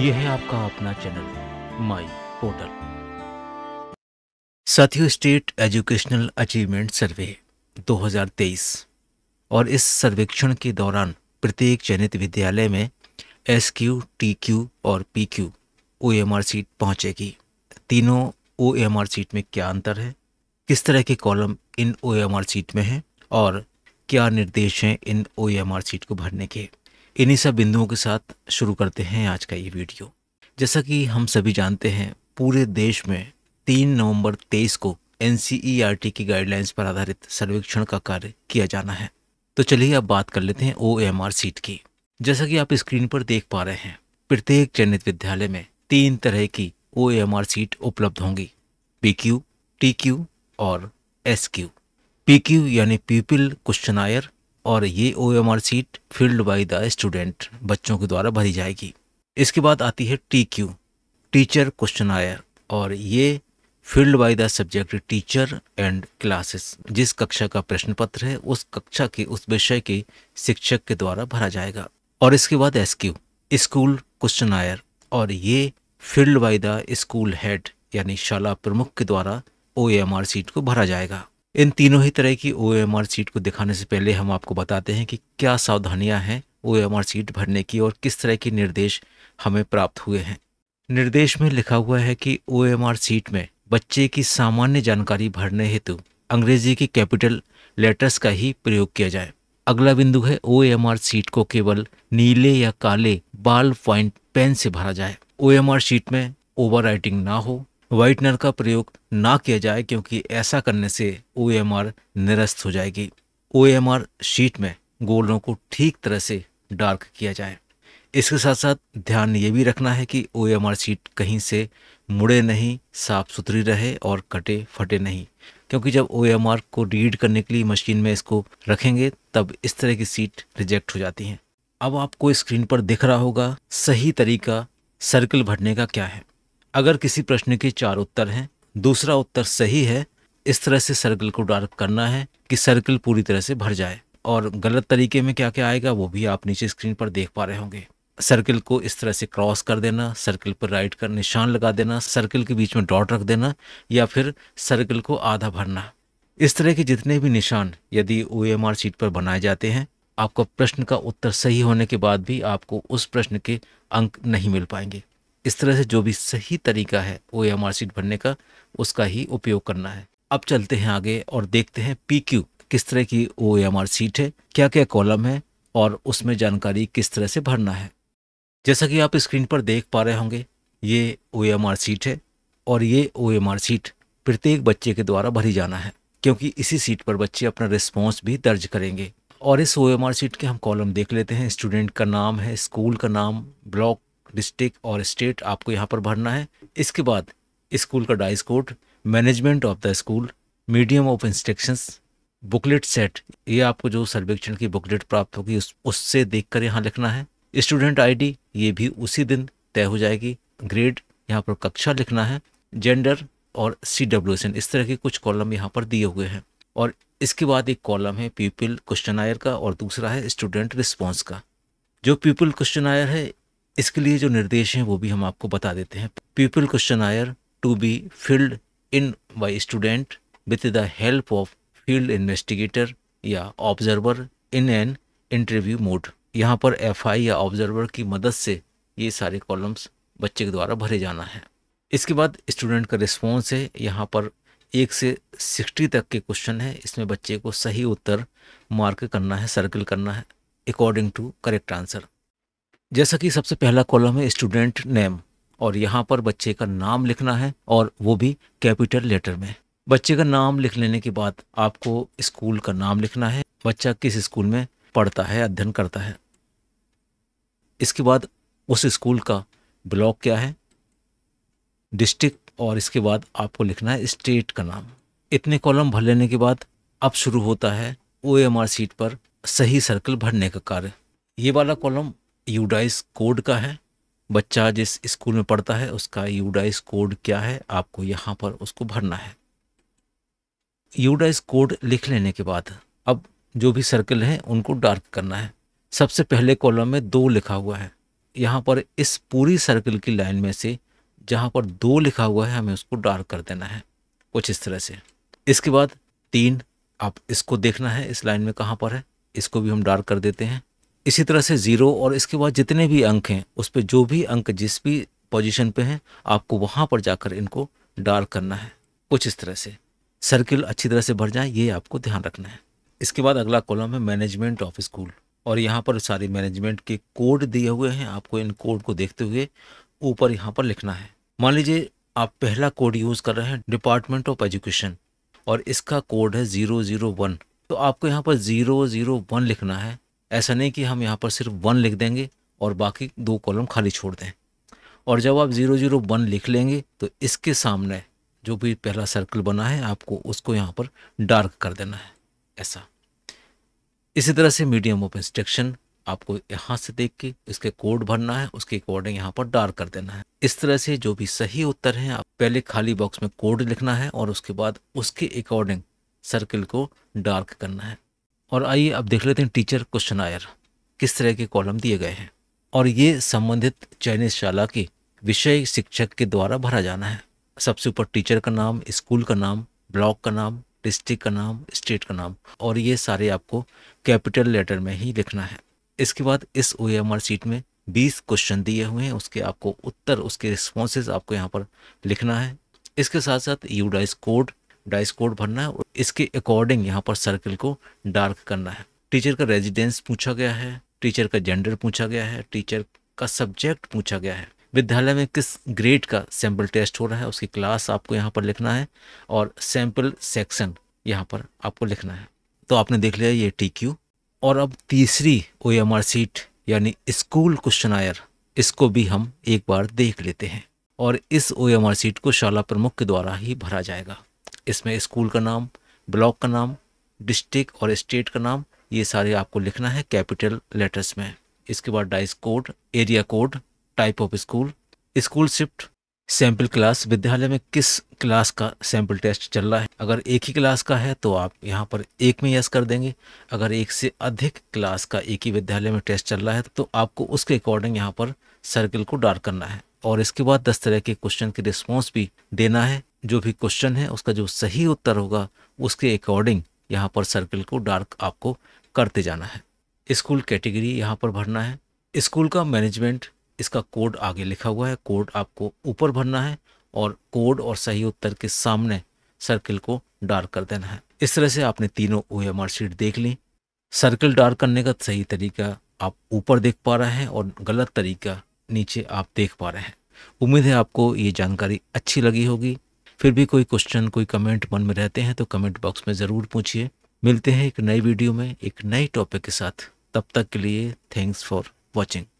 यह है आपका अपना चैनल माई पोर्टल साथियों स्टेट एजुकेशनल अचीवमेंट सर्वे 2023 और इस सर्वेक्षण के दौरान प्रत्येक चयनित विद्यालय में एस क्यू टी क्यू और P Q O M R sheet पहुंचेगी तीनों ओ एम आर सीट में क्या अंतर है किस तरह के कॉलम इन ओ एम आर सीट में हैं और क्या निर्देश हैं इन ओ एम आर सीट को भरने के इन्हीं सब बिंदुओं के साथ शुरू करते हैं आज का ये वीडियो जैसा कि हम सभी जानते हैं पूरे देश में तीन नवंबर तेईस को एन e की गाइडलाइंस पर आधारित सर्वेक्षण का कार्य किया जाना है तो चलिए अब बात कर लेते हैं ओ सीट की जैसा कि आप स्क्रीन पर देख पा रहे हैं प्रत्येक चयनित विद्यालय में तीन तरह की ओ सीट उपलब्ध होंगी पी क्यू टी क्यू और एस क्यू पी क्यू यानी पीपल आयर और ये O M R sheet filled by the student बच्चों के द्वारा भरी जाएगी इसके बाद आती है T Q teacher questionnaire और ये filled by the subject teacher and classes जिस कक्षा का प्रश्न पत्र है उस कक्षा के उस विषय के शिक्षक के द्वारा भरा जाएगा और इसके बाद S Q school questionnaire और ये filled by the school head यानी शाला प्रमुख के द्वारा ओ एम आर सीट को भरा जाएगा इन तीनों ही तरह की ओ एम आर सीट को दिखाने से पहले हम आपको बताते हैं कि क्या सावधानियां हैं ओ एम आर सीट भरने की और किस तरह के निर्देश हमें प्राप्त हुए हैं निर्देश में लिखा हुआ है कि ओ एम आर सीट में बच्चे की सामान्य जानकारी भरने हेतु अंग्रेजी के कैपिटल लेटर्स का ही प्रयोग किया जाए अगला बिंदु है ओ एम आर सीट को केवल नीले या काले बाल पॉइंट पेन से भरा जाए ओ एम आर सीट में ओवर राइटिंग ना हो वाइटनर का प्रयोग ना किया जाए क्योंकि ऐसा करने से ओ निरस्त हो जाएगी ओ शीट में गोल्डों को ठीक तरह से डार्क किया जाए इसके साथ साथ ध्यान ये भी रखना है कि ओ शीट कहीं से मुड़े नहीं साफ सुथरी रहे और कटे फटे नहीं क्योंकि जब ओ को रीड करने के लिए मशीन में इसको रखेंगे तब इस तरह की सीट रिजेक्ट हो जाती हैं अब आपको स्क्रीन पर दिख रहा होगा सही तरीका सर्कल भरने का क्या है अगर किसी प्रश्न के चार उत्तर हैं दूसरा उत्तर सही है इस तरह से सर्कल को डार्क करना है कि सर्कल पूरी तरह से भर जाए और गलत तरीके में क्या क्या आएगा वो भी आप नीचे स्क्रीन पर देख पा रहे होंगे सर्कल को इस तरह से क्रॉस कर देना सर्कल पर राइट कर निशान लगा देना सर्कल के बीच में डॉट रख देना या फिर सर्कल को आधा भरना इस तरह के जितने भी निशान यदि ओ एम आर सीट पर बनाए जाते हैं आपका प्रश्न का उत्तर सही होने के बाद भी आपको उस प्रश्न के अंक नहीं मिल पाएंगे इस तरह से जो भी सही तरीका है ओ एम आर सीट भरने का उसका ही उपयोग करना है अब चलते हैं आगे और देखते हैं पी क्यू किस तरह की ओ एम आर सीट है क्या क्या कॉलम है और उसमें जानकारी किस तरह से भरना है जैसा कि आप स्क्रीन पर देख पा रहे होंगे ये ओ एम आर सीट है और ये ओ एम आर सीट प्रत्येक बच्चे के द्वारा भरी जाना है क्योंकि इसी सीट पर बच्चे अपना रिस्पॉन्स भी दर्ज करेंगे और इस ओ एम आर सीट के हम कॉलम देख लेते हैं स्टूडेंट का नाम है स्कूल का नाम ब्लॉक डिस्ट्रिक्ट और स्टेट आपको यहाँ पर भरना है इसके बाद स्कूल का DISE code management of the school medium of instructions booklet set ये आपको जो सर्वेक्षण की बुकलेट प्राप्त होगी उस उससे देख कर यहाँ लिखना है स्टूडेंट आईडी ये भी उसी दिन तय हो जाएगी ग्रेड यहाँ पर कक्षा लिखना है जेंडर और सी डब्ल्यू एस एन इस तरह के कुछ कॉलम यहाँ पर दिए हुए हैं और इसके बाद एक कॉलम है पीपल क्वेश्चन आयर का और दूसरा है स्टूडेंट रिस्पॉन्स का जो पीपल क्वेश्चन आयर है इसके लिए जो निर्देश हैं वो भी हम आपको बता देते हैं pupil questionnaire to be filled in by student with the help of field investigator या observer in an interview mode यहाँ पर एफ या ऑब्जर्वर की मदद से ये सारे कॉलम्स बच्चे के द्वारा भरे जाना है इसके बाद स्टूडेंट का रिस्पॉन्स है यहाँ पर एक से सिक्सटी तक के क्वेश्चन है इसमें बच्चे को सही उत्तर मार्क करना है सर्कल करना है अकॉर्डिंग टू करेक्ट आंसर जैसा कि सबसे पहला कॉलम है स्टूडेंट नेम और यहाँ पर बच्चे का नाम लिखना है और वो भी कैपिटल लेटर में बच्चे का नाम लिख लेने के बाद आपको स्कूल का नाम लिखना है बच्चा किस स्कूल में पढ़ता है अध्ययन करता है इसके बाद उस स्कूल का ब्लॉक क्या है डिस्ट्रिक्ट और इसके बाद आपको लिखना है स्टेट का नाम इतने कॉलम भर लेने के बाद अब शुरू होता है ओ एम आर सीट पर सही सर्कल भरने का कार्य ये वाला कॉलम यूडाइस कोड का है बच्चा जिस स्कूल में पढ़ता है उसका यूडाइस कोड क्या है आपको यहाँ पर उसको भरना है यूडाइस कोड लिख लेने के बाद अब जो भी सर्कल हैं उनको डार्क करना है सबसे पहले कॉलम में दो लिखा हुआ है यहाँ पर इस पूरी सर्कल की लाइन में से जहाँ पर दो लिखा हुआ है हमें उसको डार्क कर देना है कुछ इस तरह से इसके बाद तीन आप इसको देखना है इस लाइन में कहाँ पर है इसको भी हम डार्क कर देते हैं इसी तरह से ज़ीरो और इसके बाद जितने भी अंक हैं उस पर जो भी अंक जिस भी पोजीशन पे हैं आपको वहाँ पर जाकर इनको डार्क करना है कुछ इस तरह से सर्किल अच्छी तरह से भर जाए ये आपको ध्यान रखना है इसके बाद अगला कॉलम है मैनेजमेंट ऑफ स्कूल और यहाँ पर सारे मैनेजमेंट के कोड दिए हुए हैं आपको इन कोड को देखते हुए ऊपर यहाँ पर लिखना है मान लीजिए आप पहला कोड यूज़ कर रहे हैं डिपार्टमेंट ऑफ एजुकेशन और इसका कोड है ज़ीरो ज़ीरो वन तो आपको यहाँ पर ज़ीरो ज़ीरो वन लिखना है ऐसा नहीं कि हम यहाँ पर सिर्फ वन लिख देंगे और बाकी दो कॉलम खाली छोड़ दें और जब आप ज़ीरो ज़ीरो वन लिख लेंगे तो इसके सामने जो भी पहला सर्कल बना है आपको उसको यहाँ पर डार्क कर देना है ऐसा इसी तरह से मीडियम ऑफ इंस्ट्रक्शन आपको यहाँ से देख के इसके कोड भरना है उसके अकॉर्डिंग यहाँ पर डार्क कर देना है इस तरह से जो भी सही उत्तर है आप पहले खाली बॉक्स में कोड लिखना है और उसके बाद उसके अकॉर्डिंग सर्कल को डार्क करना है और आइए अब देख लेते हैं टीचर क्वेश्चन आयर किस तरह के कॉलम दिए गए हैं और ये संबंधित चाइनीज शाला की विषय शिक्षक के द्वारा भरा जाना है सबसे ऊपर टीचर का नाम स्कूल का नाम ब्लॉक का नाम डिस्ट्रिक्ट का नाम स्टेट का नाम और ये सारे आपको कैपिटल लेटर में ही लिखना है इसके बाद इस ओ सीट में बीस क्वेश्चन दिए हुए हैं उसके आपको उत्तर उसके रिस्पॉन्सेज आपको यहाँ पर लिखना है इसके साथ साथ यूडाइस कोड डाइस कोड भरना है और इसके अकॉर्डिंग यहाँ पर सर्कल को डार्क करना है टीचर का रेजिडेंस पूछा गया है टीचर का जेंडर पूछा गया है टीचर का सब्जेक्ट पूछा गया है विद्यालय में किस ग्रेड का सैंपल टेस्ट हो रहा है उसकी क्लास आपको यहाँ पर लिखना है और सैंपल सेक्शन यहाँ पर आपको लिखना है तो आपने देख लिया ये टी क्यू और अब तीसरी ओ एम आर सीट यानी स्कूल क्वेश्चन आयर इसको भी हम एक बार देख लेते हैं और इस ओ एम आर सीट को शाला प्रमुख के द्वारा ही भरा जाएगा इसमें स्कूल का नाम ब्लॉक का नाम डिस्ट्रिक्ट और स्टेट का नाम ये सारे आपको लिखना है कैपिटल लेटर्स में इसके बाद DISE code area code type of school school shift sample class विद्यालय में किस क्लास का सैंपल टेस्ट चल रहा है अगर एक ही क्लास का है तो आप यहाँ पर एक में यस कर देंगे अगर एक से अधिक क्लास का एक ही विद्यालय में टेस्ट चल रहा है तो आपको उसके अकॉर्डिंग यहाँ पर सर्किल को डार्क करना है और इसके बाद दस तरह के क्वेश्चन के रिस्पॉन्स भी देना है जो भी क्वेश्चन है उसका जो सही उत्तर होगा उसके अकॉर्डिंग यहाँ पर सर्कल को डार्क आपको करते जाना है स्कूल कैटेगरी यहाँ पर भरना है स्कूल का मैनेजमेंट इसका कोड आगे लिखा हुआ है कोड आपको ऊपर भरना है और कोड और सही उत्तर के सामने सर्किल को डार्क कर देना है इस तरह से आपने तीनों ओ एम आर शीट देख ली सर्किल डार्क करने का सही तरीका आप ऊपर देख पा रहे हैं और गलत तरीका नीचे आप देख पा रहे हैं उम्मीद है आपको ये जानकारी अच्छी लगी होगी फिर भी कोई क्वेश्चन कोई कमेंट मन में रहते हैं तो कमेंट बॉक्स में ज़रूर पूछिए मिलते हैं एक नई वीडियो में एक नए टॉपिक के साथ तब तक के लिए थैंक्स फॉर वॉचिंग